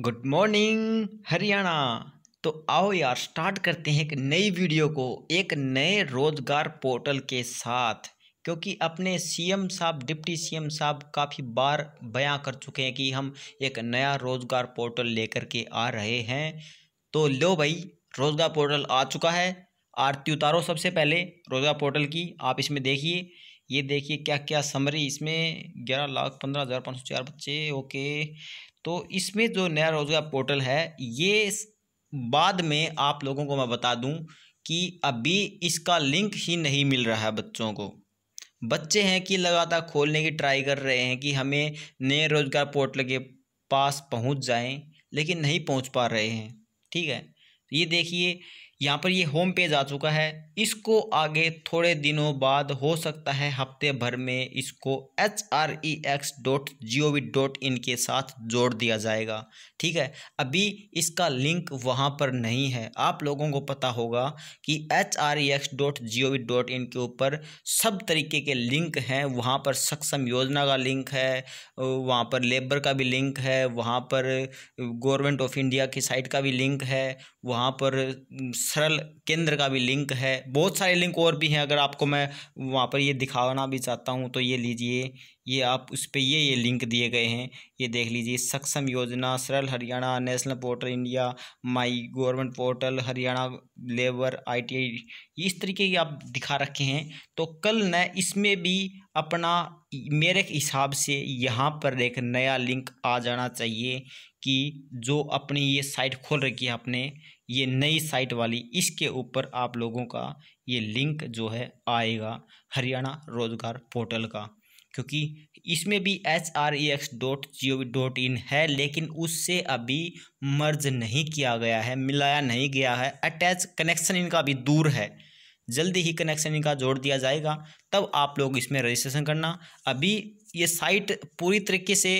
good morning Haryana तो आओ यार स्टार्ट करते हैं एक नई वीडियो को एक नए रोज़गार पोर्टल के साथ क्योंकि अपने सीएम साहब डिप्टी सीएम साहब काफ़ी बार बयां कर चुके हैं कि हम एक नया रोज़गार पोर्टल लेकर के आ रहे हैं तो लो भाई रोज़गार पोर्टल आ चुका है आरती उतारो सबसे पहले रोज़गार पोर्टल की आप इसमें देखिए ये देखिए क्या क्या समरी इसमें ग्यारह लाख पंद्रह हज़ार पाँच सौ चार बच्चे ओके तो इसमें जो नया रोज़गार पोर्टल है ये बाद में आप लोगों को मैं बता दूं कि अभी इसका लिंक ही नहीं मिल रहा है बच्चों को बच्चे हैं कि लगातार खोलने की ट्राई कर रहे हैं कि हमें नए रोज़गार पोर्टल के पास पहुंच जाएं लेकिन नहीं पहुंच पा रहे हैं ठीक है ये देखिए यहाँ पर ये होम पेज आ चुका है इसको आगे थोड़े दिनों बाद हो सकता है हफ्ते भर में इसको H R E X dot G O V dot in के साथ जोड़ दिया जाएगा ठीक है अभी इसका लिंक वहाँ पर नहीं है आप लोगों को पता होगा कि H R E X dot G O V dot in के ऊपर सब तरीके के लिंक हैं वहाँ पर सक्षम योजना का लिंक है वहाँ पर लेबर का भी लिंक है वहाँ पर गवर्नमेंट ऑफ इंडिया की साइट का भी लिंक है वहाँ पर सरल केंद्र का भी लिंक है बहुत सारे लिंक और भी हैं अगर आपको मैं वहाँ पर ये दिखाना भी चाहता हूँ तो ये लीजिए ये आप उस पर ये ये लिंक दिए गए हैं ये देख लीजिए Saksham Yojana Saral Haryana national portal India my government portal Haryana labour ITI इस तरीके के आप दिखा रखे हैं तो कल न इसमें भी अपना मेरे हिसाब से यहाँ पर एक नया लिंक आ जाना चाहिए कि जो अपनी ये साइट खोल रखी है आपने ये नई साइट वाली इसके ऊपर आप लोगों का ये लिंक जो है आएगा हरियाणा रोजगार पोर्टल का क्योंकि इसमें भी H R E X dot G O V dot in है लेकिन उससे अभी मर्ज नहीं किया गया है मिलाया नहीं गया है अटैच कनेक्शन इनका अभी दूर है जल्दी ही कनेक्शन इनका जोड़ दिया जाएगा तब आप लोग इसमें रजिस्ट्रेशन करना अभी ये साइट पूरी तरीके से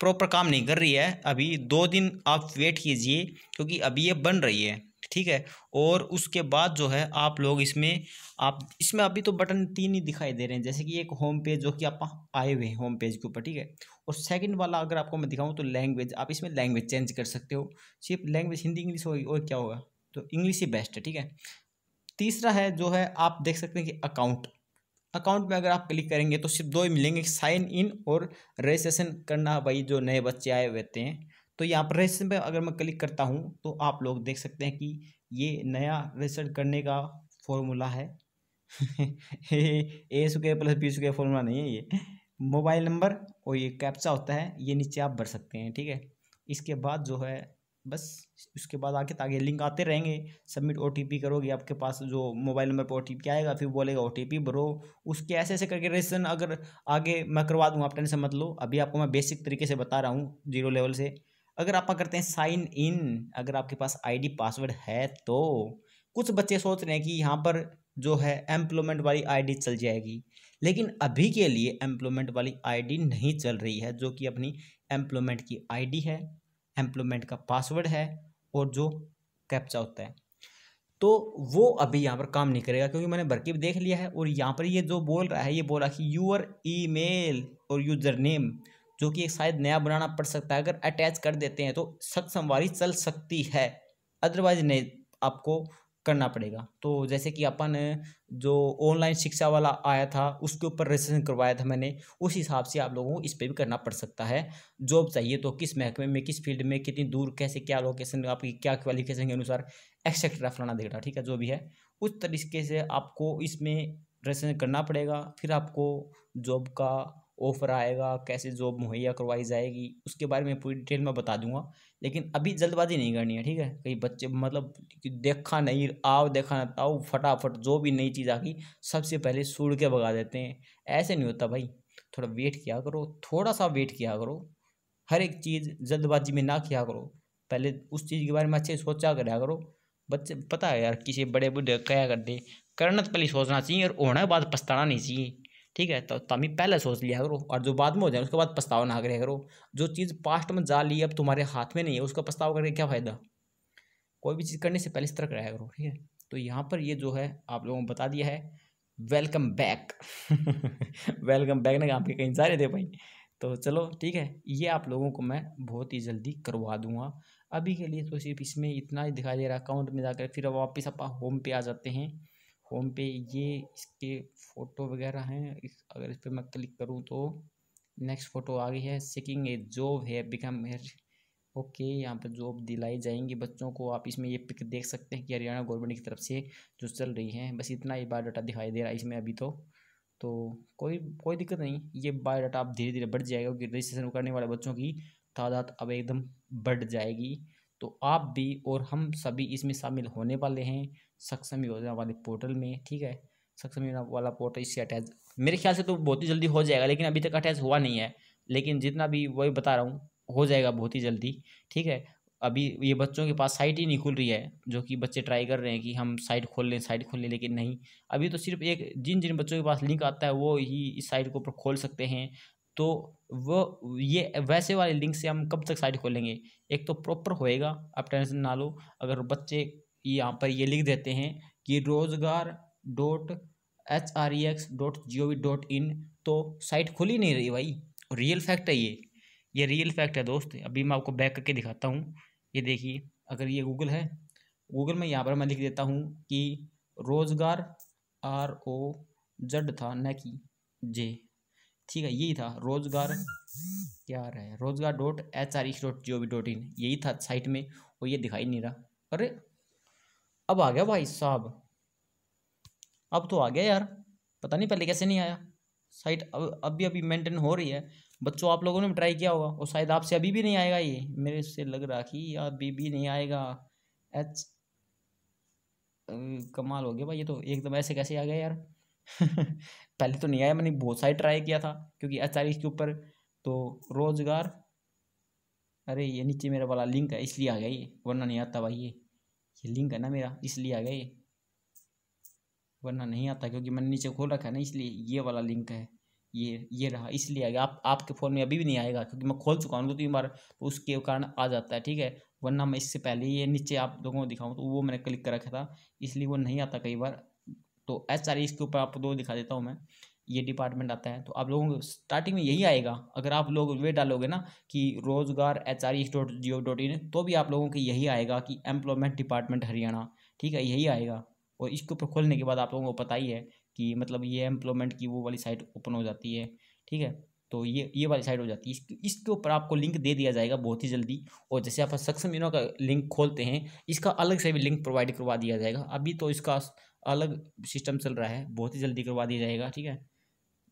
प्रॉपर काम नहीं कर रही है अभी दो दिन आप वेट कीजिए क्योंकि अभी ये बन रही है ठीक है और उसके बाद जो है आप लोग इसमें आप इसमें अभी तो बटन तीन ही दिखाई दे रहे हैं जैसे कि एक होम पेज जो कि आप आए हुए हैं होम पेज के ऊपर ठीक है और सेकंड वाला अगर आपको मैं दिखाऊं तो लैंग्वेज आप इसमें लैंग्वेज चेंज कर सकते हो सिर्फ लैंग्वेज हिंदी इंग्लिश होगी और क्या होगा तो इंग्लिश ही बेस्ट है ठीक है तीसरा है जो है आप देख सकते हैं कि अकाउंट अकाउंट में अगर आप क्लिक करेंगे तो सिर्फ दो ही मिलेंगे साइन इन और रजिस्ट्रेशन करना भाई जो नए बच्चे आए हुए हैं तो यहाँ पर रजिस्ट्रेशन पर अगर मैं क्लिक करता हूँ तो आप लोग देख सकते हैं कि ये नया रजिस्टर करने का फॉर्मूला है a square plus b square formula नहीं है ये मोबाइल नंबर और ये कैप्चा होता है ये नीचे आप भर सकते हैं ठीक है इसके बाद जो है बस उसके बाद आके ताकि लिंक आते रहेंगे सबमिट ओ करोगे आपके पास जो मोबाइल नंबर पर ओ आएगा फिर बोलेगा ओ टी भरो उसके ऐसे ऐसे करके रजिस्ट्रेशन अगर आगे मैं करवा दूँ आप टेंशन मत लो अभी आपको मैं बेसिक तरीके से बता रहा हूँ जीरो लेवल से अगर आप करते हैं साइन इन अगर आपके पास आईडी पासवर्ड है तो कुछ बच्चे सोच रहे हैं कि यहाँ पर जो है एम्प्लॉयमेंट वाली आईडी चल जाएगी लेकिन अभी के लिए एम्प्लॉयमेंट वाली आईडी नहीं चल रही है जो कि अपनी एम्प्लॉयमेंट की आईडी है एम्प्लॉयमेंट का पासवर्ड है और जो कैप्चा होता है तो वो अभी यहाँ पर काम नहीं करेगा क्योंकि मैंने भरके देख लिया है और यहाँ पर ये जो बोल रहा है ये बोला कि यूअर ई और यूजर नेम जो कि एक शायद नया बनाना पड़ सकता है अगर अटैच कर देते हैं तो सख्त सवारी चल सकती है अदरवाइज नहीं आपको करना पड़ेगा तो जैसे कि अपन जो ऑनलाइन शिक्षा वाला आया था उसके ऊपर रजिस्ट्रेशन करवाया था मैंने उस हिसाब से आप लोगों को इस पर भी करना पड़ सकता है जॉब चाहिए तो किस महकमे में किस फील्ड में कितनी दूर कैसे क्या लोकेशन आपकी क्या क्वालिफिकेशन के अनुसार एक्सेट्रा फलाना देगा ठीक है जो भी है उस तरीके से आपको इसमें रजिस्ट्रेशन करना पड़ेगा फिर आपको जॉब का ऑफर आएगा कैसे जॉब मुहैया करवाई जाएगी उसके बारे में पूरी डिटेल में बता दूंगा लेकिन अभी जल्दबाजी नहीं करनी है ठीक है कहीं बच्चे मतलब देखा नहीं आओ देखा ना आओ फटाफट जो भी नई चीज़ आ गई सबसे पहले सूढ़ के भगा देते हैं ऐसे नहीं होता भाई थोड़ा वेट किया करो थोड़ा सा वेट किया करो हर एक चीज़ जल्दबाजी में ना किया करो पहले उस चीज़ के बारे में अच्छे सोचा करा करो बच्चे पता है यार किसी बड़े बुढ़े क्या करते करना तो पहले सोचना चाहिए और होने के बाद पछताना नहीं चाहिए ठीक है तो तभी तो पहले सोच लिया करो और जो बाद में हो जाए उसके बाद पछतावा ना करे करो जो चीज़ पास्ट में जा ली अब तुम्हारे हाथ में नहीं है उसका पछतावा करके क्या फ़ायदा कोई भी चीज़ करने से पहले इस तरह रहा करो ठीक है तो यहाँ पर ये जो है आप लोगों को बता दिया है वेलकम बैक वेलकम बैक ने आपके कहीं जा रहे थे भाई तो चलो ठीक है ये आप लोगों को मैं बहुत ही जल्दी करवा दूंगा अभी के लिए तो सिर्फ इसमें इतना ही दिखाई दे रहा अकाउंट में जाकर फिर वापस आप होम पे आ जाते हैं होम पे ये इसके फ़ोटो वगैरह हैं इस अगर इस पर मैं क्लिक करूँ तो नेक्स्ट फ़ोटो आ गई है सिकिंग ए जॉब है बिकम हेयर ओके यहाँ पर जॉब दिलाई जाएंगी बच्चों को आप इसमें ये पिक देख सकते हैं कि हरियाणा गवर्नमेंट की तरफ से जो चल रही है बस इतना ही बायोडाटा दिखाई दे रहा है इसमें अभी तो तो कोई कोई दिक्कत नहीं ये बायोडाटा आप धीरे धीरे बढ़ जाएगा क्योंकि रजिस्ट्रेशन करने वाले बच्चों की तादाद अब एकदम बढ़ जाएगी तो आप भी और हम सभी इसमें शामिल होने वाले हैं सक्षम योजना वाले पोर्टल में ठीक है सक्षम योजना वाला पोर्टल इससे अटैच मेरे ख्याल से तो बहुत ही जल्दी हो जाएगा लेकिन अभी तक अटैच हुआ नहीं है लेकिन जितना भी वही बता रहा हूँ हो जाएगा बहुत ही जल्दी ठीक है अभी ये बच्चों के पास साइट ही नहीं खुल रही है जो कि बच्चे ट्राई कर रहे हैं कि हम साइट खोल लें साइट खोल लें लेकिन नहीं अभी तो सिर्फ एक जिन जिन बच्चों के पास लिंक आता है वो ही इस साइट को ऊपर खोल सकते हैं तो वो ये वैसे वाले लिंक से हम कब तक साइट खोलेंगे एक तो प्रॉपर होएगा आप टेंशन ना लो अगर बच्चे यहाँ पर ये लिख देते हैं कि Rozgar dot H R E X dot G O V dot in तो साइट खुल ही नहीं रही भाई रियल फैक्ट है ये ये रियल फैक्ट है दोस्त अभी मैं आपको बैक करके दिखाता हूँ ये देखिए अगर ये गूगल है गूगल में यहाँ पर मैं लिख देता हूँ कि रोजगार आर ओ जड था न कि जे ठीक है यही था रोजगार क्या रहा है Rozgar dot H R E dot G O V dot in यही था साइट में और ये दिखाई नहीं रहा अरे अब आ गया भाई साहब अब तो आ गया यार पता नहीं पहले कैसे नहीं आया साइट अब अभी अभी मेंटेन हो रही है बच्चों आप लोगों ने ट्राई किया होगा और शायद आपसे अभी भी नहीं आएगा ये मेरे से लग रहा कि अभी भी नहीं आएगा एच कमाल हो गया भाई ये तो एकदम ऐसे कैसे आ गया यार पहले तो नहीं आया मैंने बहुत सारे ट्राई किया था क्योंकि अचार के ऊपर तो रोज़गार अरे ये नीचे मेरा वाला लिंक है इसलिए आ गया ये वरना नहीं आता भाई ये ये लिंक है ना मेरा इसलिए आ गया ये वरना नहीं आता क्योंकि मैंने नीचे खोल रखा है ना इसलिए ये वाला लिंक है ये ये रहा इसलिए आ गया आप आपके फ़ोन में अभी भी नहीं आएगा क्योंकि मैं खोल चुका हूँ दो तीन बार तो उसके कारण आ जाता है ठीक है वरना मैं इससे पहले ये नीचे आप लोगों को दिखाऊँ तो वो मैंने क्लिक कर रखा था इसलिए वो नहीं आता कई बार तो एस आर इसके ऊपर आपको दो दिखा देता हूँ मैं ये डिपार्टमेंट आता है तो आप लोगों को स्टार्टिंग में यही आएगा अगर आप लोग वे डालोगे ना कि Rozgar H R dot G O dot in तो भी आप लोगों के यही आएगा कि एम्प्लॉयमेंट डिपार्टमेंट हरियाणा ठीक है यही आएगा और इसके ऊपर खोलने के बाद आप लोगों को पता ही है कि मतलब ये एम्प्लॉयमेंट की वो वाली साइट ओपन हो जाती है ठीक है तो ये ये वाली साइट हो जाती है इसके ऊपर आपको लिंक दे दिया जाएगा बहुत ही जल्दी और जैसे आप सक्षम यूनो का लिंक खोलते हैं इसका अलग से भी लिंक प्रोवाइड करवा दिया जाएगा अभी तो इसका अलग सिस्टम चल रहा है बहुत ही जल्दी करवा दिया जाएगा ठीक है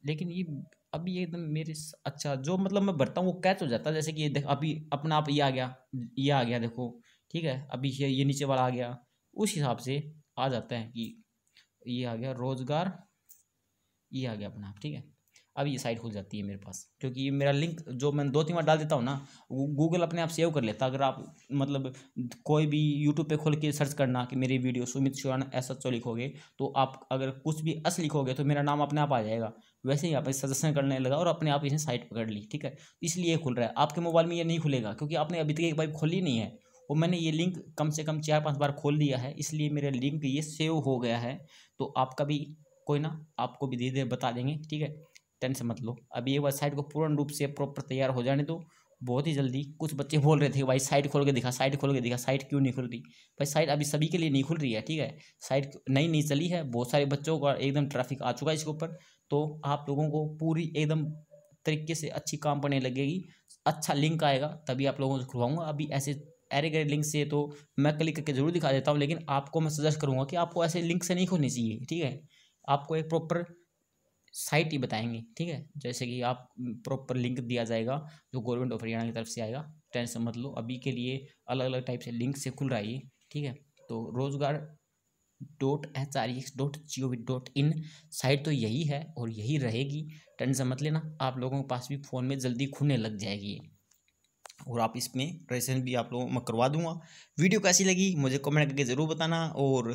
लेकिन ये अभी एकदम मेरे अच्छा जो मतलब मैं भरता हूँ वो कैच हो जाता है जैसे कि ये देख अभी अपना आप ये आ गया ये आ गया देखो ठीक है अभी ये ये नीचे वाला आ गया उस हिसाब से आ जाता है कि ये आ गया रोज़गार ये आ गया अपना ठीक है अब ये साइट खुल जाती है मेरे पास क्योंकि ये मेरा लिंक जो मैं दो तीन बार डाल देता हूँ ना गूगल अपने आप सेव कर लेता अगर आप मतलब कोई भी यूट्यूब पे खोल के सर्च करना कि मेरी video Sumit Chauhan S H लिखोगे तो आप अगर कुछ भी अस लिखोगे तो मेरा नाम अपने आप आ जाएगा वैसे ही आप सजेशन करने लगा और अपने आप इसे साइट पकड़ ली ठीक है तो इसलिए खुल रहा है आपके मोबाइल में ये नहीं खुलेगा क्योंकि आपने अभी तक एक बार खोली नहीं है और मैंने ये लिंक कम से कम चार पांच बार खोल दिया है इसलिए मेरा लिंक ये सेव हो गया है तो आपका भी कोई ना आपको भी धीरे धीरे बता देंगे ठीक है टेंस मत लो अभी एक बार साइड को पूर्ण रूप से प्रॉपर तैयार हो जाने दो बहुत ही जल्दी कुछ बच्चे बोल रहे थे भाई साइड खोल के दिखा साइड खोल के दिखा साइड क्यों नहीं खुल रही भाई साइड अभी सभी के लिए नहीं खुल रही है ठीक है साइड नई नई चली है बहुत सारे बच्चों का एकदम ट्रैफिक आ चुका है इसके ऊपर तो आप लोगों को पूरी एकदम तरीके से अच्छी काम पड़ने लगेगी अच्छा लिंक आएगा तभी आप लोगों से खुलवाऊंगा अभी ऐसे एरे गरे लिंक से तो मैं क्लिक करके जरूर दिखा देता हूँ लेकिन आपको मैं सजेस्ट करूँगा कि आपको ऐसे लिंक से नहीं खोलनी चाहिए ठीक है आपको एक प्रॉपर साइट ही बताएंगे ठीक है जैसे कि आप प्रॉपर लिंक दिया जाएगा जो गवर्नमेंट ऑफ हरियाणा की तरफ से आएगा टेंशन मत लो अभी के लिए अलग अलग टाइप से लिंक से खुल रहा है ठीक है तो Rozgar dot H R X dot G O V dot in site तो यही है और यही रहेगी टेंशन मत लेना आप लोगों के पास भी फ़ोन में जल्दी खुलने लग जाएगी और आप इसमें रजिस्ट्रेशन भी आप लोगों में करवा दूंगा वीडियो कैसी लगी मुझे कमेंट करके ज़रूर बताना और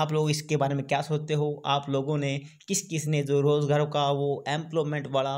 आप लोग इसके बारे में क्या सोचते हो आप लोगों ने किस किस ने जो रोज़गारों का वो एम्प्लॉयमेंट वाला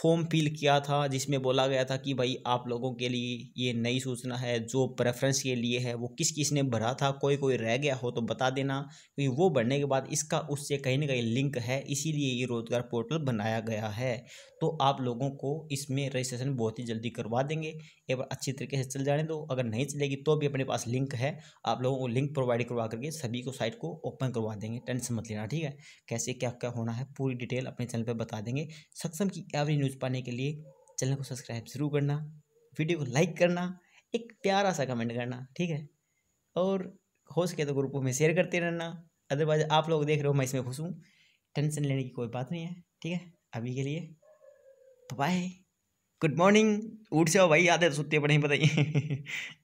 फॉर्म फिल किया था जिसमें बोला गया था कि भाई आप लोगों के लिए ये नई सूचना है जो प्रेफरेंस के लिए है वो किस किस ने भरा था कोई कोई रह गया हो तो बता देना क्योंकि वो भरने के बाद इसका उससे कहीं ना कहीं लिंक है इसीलिए ये रोज़गार पोर्टल बनाया गया है तो आप लोगों को इसमें रजिस्ट्रेशन बहुत ही जल्दी करवा देंगे एक बार अच्छी तरीके से चल जाने दो अगर नहीं चलेगी तो भी अपने पास लिंक है आप लोगों को लिंक प्रोवाइड करवा करके सभी को साइट को ओपन करवा देंगे टेंशन मत लेना ठीक है कैसे क्या क्या होना है पूरी डिटेल अपने चैनल पर बता देंगे सक्षम की एवरी न्यूज़ पाने के लिए चैनल को सब्सक्राइब जरूर करना वीडियो को लाइक करना एक प्यारा सा कमेंट करना ठीक है और हो सके तो ग्रुपों में शेयर करते रहना अदरवाइज आप लोग देख रहे हो मैं इसमें खुश हूँ टेंशन लेने की कोई बात नहीं है ठीक है अभी के लिए बाय गुड मॉर्निंग उठ से भाई आधे तो सुते पड़े बताइए